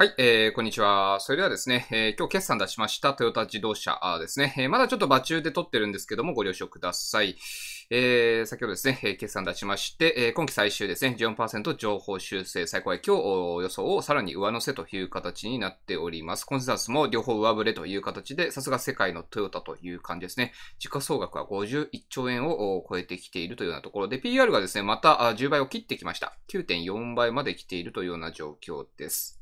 はい、えー、こんにちは。それではですね、えー、今日決算出しましたトヨタ自動車ですね、えー、まだちょっと場中で撮ってるんですけども、ご了承ください。えー、先ほどですね、えー、決算出しまして、えー、今期最終ですね、14%情報修正、最高益日予想をさらに上乗せという形になっております。コンセンサスも両方上振れという形で、さすが世界のトヨタという感じですね。時価総額は51兆円を超えてきているというようなところで、PR がですね、また10倍を切ってきました。9.4倍まで来ているというような状況です。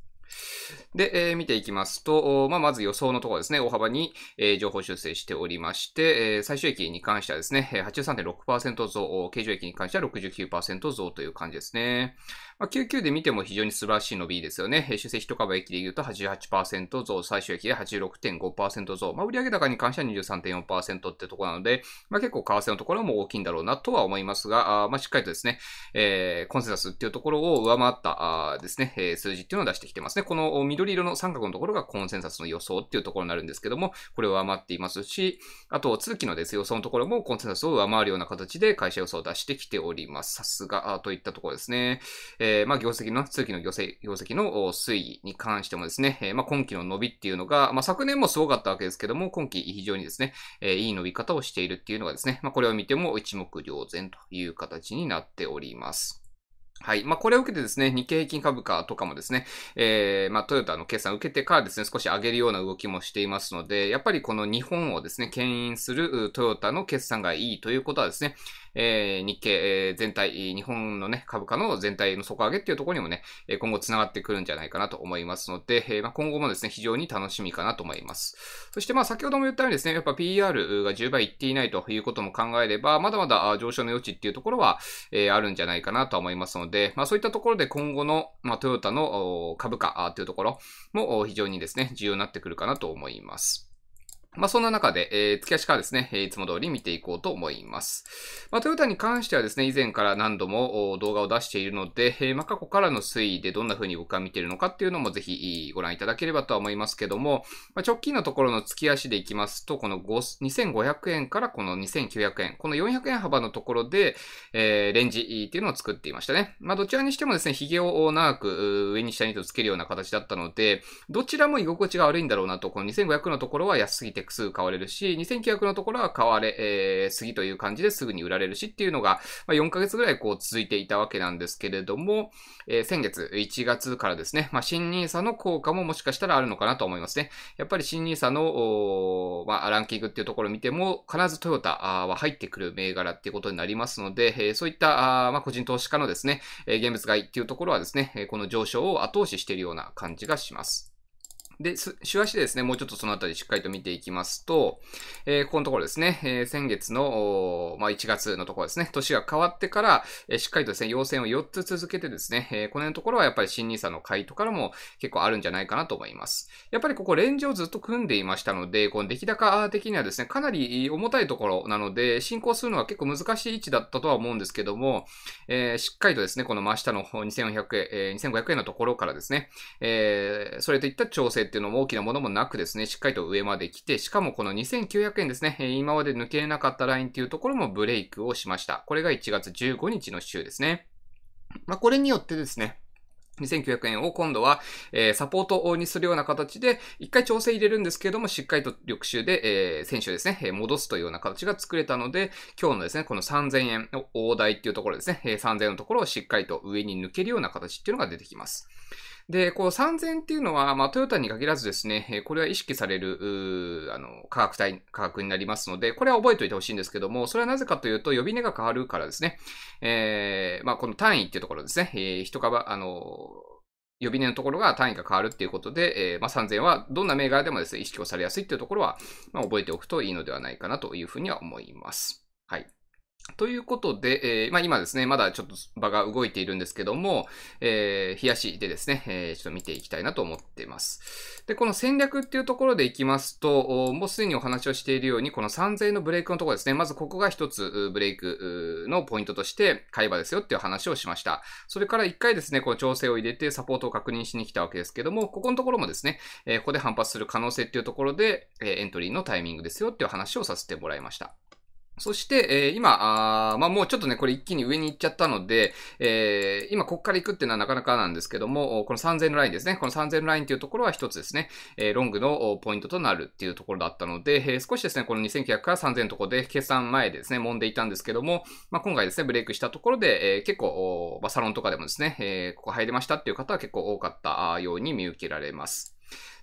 で、えー、見ていきますと、まあ、まず予想のところですね、大幅に、えー、情報修正しておりまして、えー、最終益に関してはですね、83.6%増、経常益に関しては69%増という感じですね。まあ、99で見ても非常に素晴らしい伸びですよね。修正一株益で言うと88%増、最終益で86.5%増。まあ、売上高に関しては23.4%ってところなので、まあ、結構為替のところも大きいんだろうなとは思いますが、あまあ、しっかりとですね、えー、コンセンサスっていうところを上回ったあですね、えー、数字っていうのを出してきてますね。この緑色の三角のところがコンセンサスの予想っていうところになるんですけども、これを上回っていますし、あと通期のです予想のところもコンセンサスを上回るような形で会社予想を出してきております。さすが、といったところですね。ええー、まあ、業績の、通期の業績業績の推移に関してもですね、えー、まあ、今期の伸びっていうのが、まあ、昨年もすごかったわけですけども、今期非常にですね、えー、いい伸び方をしているっていうのがですね、まあ、これを見ても一目瞭然という形になっております。はい。まあ、これを受けてですね、日経平均株価とかもですね、えー、まあ、トヨタの決算を受けてからですね、少し上げるような動きもしていますので、やっぱりこの日本をですね、牽引するトヨタの決算がいいということはですね、えー、日経、えー、全体、日本のね、株価の全体の底上げっていうところにもね、今後繋がってくるんじゃないかなと思いますので、えー、まあ、今後もですね、非常に楽しみかなと思います。そしてまあ先ほども言ったようにですね、やっぱ PR が10倍いっていないということも考えれば、まだまだ上昇の余地っていうところは、えあるんじゃないかなと思いますので、まあそういったところで今後の、まあ、トヨタの株価というところも非常にですね、重要になってくるかなと思います。まあ、そんな中で、えー、付き足からですね、えいつも通り見ていこうと思います。まあ、トヨタに関してはですね、以前から何度も動画を出しているので、えー、まあ、過去からの推移でどんな風に僕は見ているのかっていうのもぜひご覧いただければとは思いますけども、まあ、直近のところの付き足でいきますと、この2500円からこの2900円、この400円幅のところで、えー、レンジっていうのを作っていましたね。まあ、どちらにしてもですね、髭を長く上に下にとつけるような形だったので、どちらも居心地が悪いんだろうなと、この2500のところは安すぎてくす買われるし、2900のところは買われ、えー、過ぎという感じですぐに売られるしっていうのが、まあ、4ヶ月ぐらいこう続いていたわけなんですけれども、えー、先月1月からですね、まあ、新 NISA の効果ももしかしたらあるのかなと思いますね。やっぱり新 NISA の、まあ、ランキングっていうところを見ても、必ずトヨタは入ってくる銘柄っていうことになりますので、えー、そういった、あまあ、個人投資家のですね、え現物買いっていうところはですね、この上昇を後押ししているような感じがします。で、週足でですね、もうちょっとそのあたりしっかりと見ていきますと、えー、ここのところですね、えー、先月の、まあ、1月のところですね、年が変わってから、えー、しっかりとですね、要線を4つ続けてですね、えこの辺のところはやっぱり新 nisa の回答からも結構あるんじゃないかなと思います。やっぱりここレンジをずっと組んでいましたので、この出来高的にはですね、かなり重たいところなので、進行するのは結構難しい位置だったとは思うんですけども、えしっかりとですね、この真下の2400円、え2500円のところからですね、えそれといった調整っていうのも大きなものもなくですね、しっかりと上まで来て、しかもこの2900円ですね、今まで抜けれなかったラインっていうところもブレイクをしました。これが1月15日の週ですね。まあ、これによってですね、2900円を今度は、えー、サポートにするような形で、一回調整入れるんですけれども、しっかりと翌週で、えー、先週ですね、え戻すというような形が作れたので、今日のですね、この3000円の大台っていうところですね、え3000円のところをしっかりと上に抜けるような形っていうのが出てきます。で、こう3000っていうのは、まあ、トヨタに限らずですね、これは意識される、あの、価格帯、価格になりますので、これは覚えておいてほしいんですけども、それはなぜかというと、呼び値が変わるからですね、えー、まあ、この単位っていうところですね、えー、一株、あの、呼び値のところが単位が変わるっていうことで、えー、まあ、3000はどんな銘柄でもですね、意識をされやすいっていうところは、まあ、覚えておくといいのではないかなというふうには思います。はい。ということで、えー、まあ、今ですね、まだちょっと場が動いているんですけども、えー、冷やしでですね、えー、ちょっと見ていきたいなと思っています。で、この戦略っていうところでいきますと、もうすでにお話をしているように、この3000円のブレイクのところですね、まずここが一つブレイクのポイントとして、買い場ですよっていう話をしました。それから一回ですね、この調整を入れてサポートを確認しに来たわけですけども、ここのところもですね、えここで反発する可能性っていうところで、えエントリーのタイミングですよっていう話をさせてもらいました。そして、えー、今、あまあ、もうちょっとね、これ一気に上に行っちゃったので、えー、今、こっから行くっていうのはなかなかなんですけども、この3000のラインですね。この3000のラインっていうところは一つですね、えー、ロングのポイントとなるっていうところだったので、えー、少しですね、この2900から3000のところで決算前でですね、揉んでいたんですけども、まあ、今回ですね、ブレイクしたところで、えー、結構、まあ、サロンとかでもですね、えー、ここ入れましたっていう方は結構多かったように見受けられます。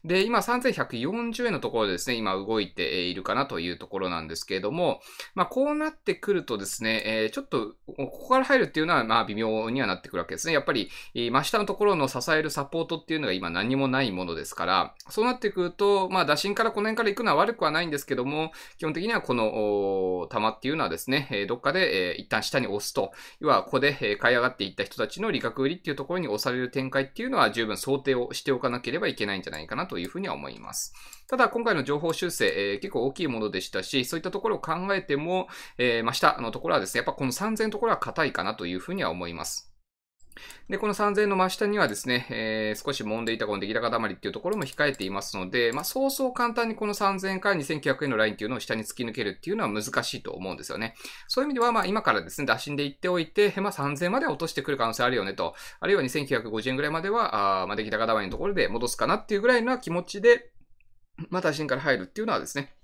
で、今3140円のところでですね、今動いているかなというところなんですけれども、まあ、こうなってくるとですね、えー、ちょっと、ここから入るっていうのは、まあ、微妙にはなってくるわけですね。やっぱり、真下のところの支えるサポートっていうのが今何もないものですから、そうなってくると、まあ、打診からこの辺から行くのは悪くはないんですけども、基本的にはこの、玉っていうのはですね、どっかで、えー、一旦下に押すと、要は、ここで買い上がっていった人たちの利確売りっていうところに押される展開っていうのは十分想定をしておかなければいけないんじゃないかなとというふうには思います。ただ、今回の情報修正、えー、結構大きいものでしたし、そういったところを考えても、えー、ま下のところはですね、やっぱこの3000のところは硬いかなというふうには思います。で、この3000円の真下にはですね、えー、少し揉んでいたこの出来高溜まりっていうところも控えていますので、まあ、そうそう簡単にこの3000円から2900円のラインっていうのを下に突き抜けるっていうのは難しいと思うんですよね。そういう意味では、まあ、今からですね、打診でいっておいて、まあ、3000円まで落としてくる可能性あるよねと、あるいは2950円ぐらいまでは、あまあ、出来高溜まりのところで戻すかなっていうぐらいの気持ちで、まあ、打診から入るっていうのはですね、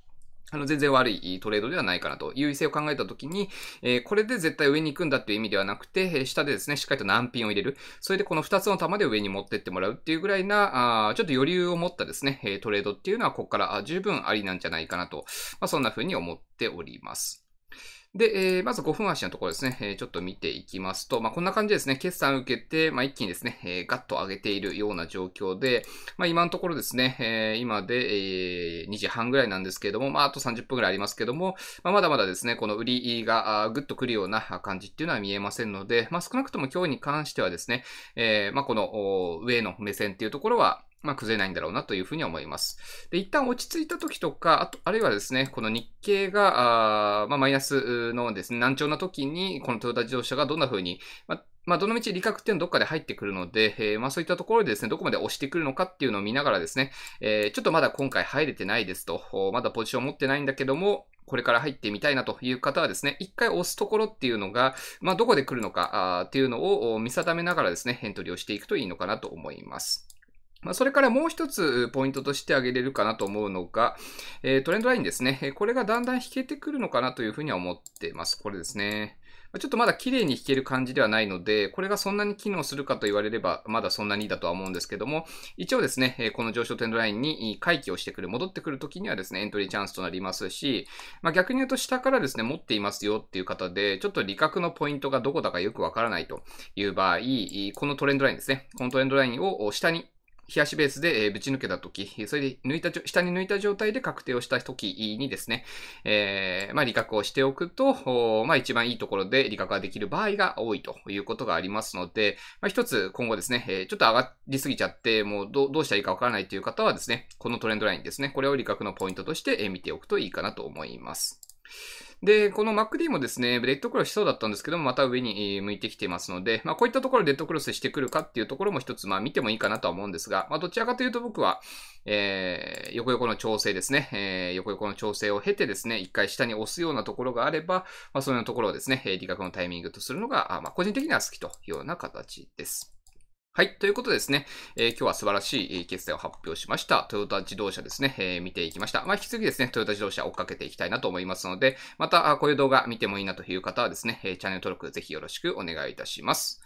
あの、全然悪いトレードではないかなという異性を考えたときに、えー、これで絶対上に行くんだっていう意味ではなくて、下でですね、しっかりと難品を入れる。それでこの2つの球で上に持ってってもらうっていうぐらいな、あちょっと余裕を持ったですね、トレードっていうのはここから十分ありなんじゃないかなと、まあ、そんな風に思っております。で、えー、まず5分足のところですね、えー、ちょっと見ていきますと、まあ、こんな感じですね、決算受けて、まあ、一気にですね、えー、ガッと上げているような状況で、まあ、今のところですね、えー、今で、えー、2時半ぐらいなんですけれども、まあ、あと30分ぐらいありますけども、まあ、まだまだですね、この売りがぐっとくるような感じっていうのは見えませんので、まあ、少なくとも今日に関してはですね、えー、まあ、この上の目線っていうところは、まあ、崩れないんだろうなというふうに思います。で、一旦落ち着いた時とか、あと、あるいはですね、この日経が、あまあ、マイナスのですね、難聴な時に、このトヨタ自動車がどんなふうに、まあまあ、どのみち利確っていうのどっかで入ってくるので、えー、まあそういったところでですね、どこまで押してくるのかっていうのを見ながらですね、えー、ちょっとまだ今回入れてないですと、まだポジション持ってないんだけども、これから入ってみたいなという方はですね、一回押すところっていうのが、まあどこで来るのかっていうのを見定めながらですね、エントリーをしていくといいのかなと思います。まそれからもう一つポイントとして挙げれるかなと思うのが、えトレンドラインですね。これがだんだん引けてくるのかなというふうには思ってます。これですね。ちょっとまだ綺麗に弾ける感じではないので、これがそんなに機能するかと言われれば、まだそんなにだとは思うんですけども、一応ですね、この上昇トレンドラインに回帰をしてくる、戻ってくるときにはですね、エントリーチャンスとなりますし、まあ、逆に言うと下からですね、持っていますよっていう方で、ちょっと利確のポイントがどこだかよくわからないという場合、このトレンドラインですね、このトレンドラインを下に冷やしベースで、えぶち抜けたとき、それで抜いた、下に抜いた状態で確定をしたときにですね、えー、まあ、理覚をしておくと、まあ、一番いいところで理覚ができる場合が多いということがありますので、まあ、一つ今後ですね、えちょっと上がりすぎちゃって、もうどうしたらいいかわからないという方はですね、このトレンドラインですね、これを理覚のポイントとして見ておくといいかなと思います。で、この MacD もですね、レッドクロスしそうだったんですけども、また上に向いてきていますので、まあ、こういったところレッドクロスしてくるかっていうところも一つ、まあ、見てもいいかなとは思うんですが、まあ、どちらかというと僕は、えー、横横の調整ですね、えー、横横の調整を経てですね、一回下に押すようなところがあれば、まあ、そのところをですね、理学のタイミングとするのが、まあ、個人的には好きというような形です。はい。ということでですね、えー、今日は素晴らしい決済を発表しました。トヨタ自動車ですね、えー、見ていきました。まあ、引き続きですね、トヨタ自動車追っかけていきたいなと思いますので、また、こういう動画見てもいいなという方はですね、チャンネル登録ぜひよろしくお願いいたします。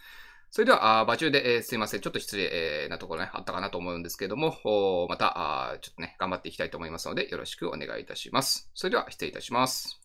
それでは、あ場中で、えー、すいません。ちょっと失礼なところね、あったかなと思うんですけども、またあ、ちょっとね、頑張っていきたいと思いますので、よろしくお願いいたします。それでは、失礼いたします。